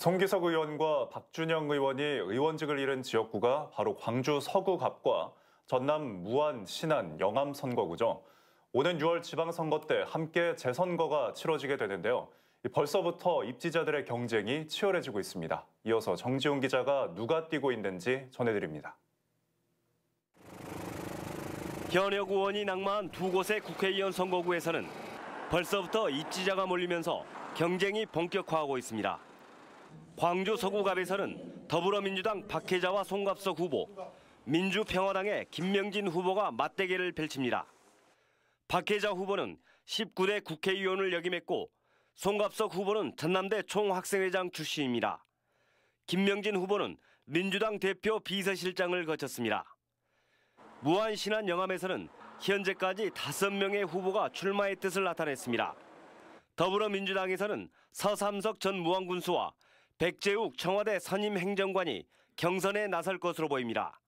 송기석 의원과 박준영 의원이 의원직을 잃은 지역구가 바로 광주 서구갑과 전남 무안, 신안, 영암 선거구죠. 오는 6월 지방선거 때 함께 재선거가 치러지게 되는데요. 벌써부터 입지자들의 경쟁이 치열해지고 있습니다. 이어서 정지훈 기자가 누가 뛰고 있는지 전해드립니다. 현역 의원이 낙마한 두 곳의 국회의원 선거구에서는 벌써부터 입지자가 몰리면서 경쟁이 본격화하고 있습니다. 광주 서구갑에서는 더불어민주당 박혜자와 송갑석 후보, 민주평화당의 김명진 후보가 맞대결을 펼칩니다. 박혜자 후보는 19대 국회의원을 역임했고 송갑석 후보는 전남대 총학생회장 출신입니다. 김명진 후보는 민주당 대표 비서실장을 거쳤습니다. 무한신한 영암에서는 현재까지 5명의 후보가 출마의 뜻을 나타냈습니다. 더불어민주당에서는 서삼석 전 무안군수와 백재욱 청와대 선임 행정관이 경선에 나설 것으로 보입니다.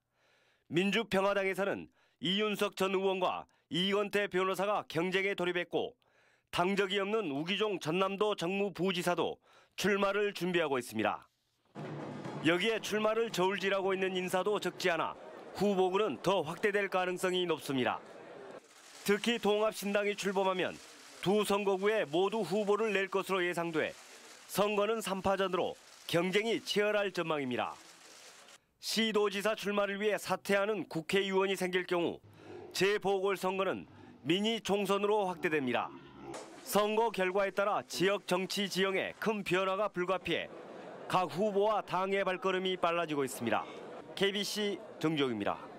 민주평화당에서는 이윤석 전 의원과 이건태 변호사가 경쟁에 돌입했고 당적이 없는 우기종 전남도 정무부지사도 출마를 준비하고 있습니다. 여기에 출마를 저울질하고 있는 인사도 적지 않아 후보군은 더 확대될 가능성이 높습니다. 특히 동합신당이 출범하면 두 선거구에 모두 후보를 낼 것으로 예상돼 선거는 3파전으로 경쟁이 치열할 전망입니다. 시도지사 출마를 위해 사퇴하는 국회의원이 생길 경우 재보궐선거는 미니 총선으로 확대됩니다. 선거 결과에 따라 지역 정치 지형에 큰 변화가 불가피해 각 후보와 당의 발걸음이 빨라지고 있습니다. KBC 정종입니다.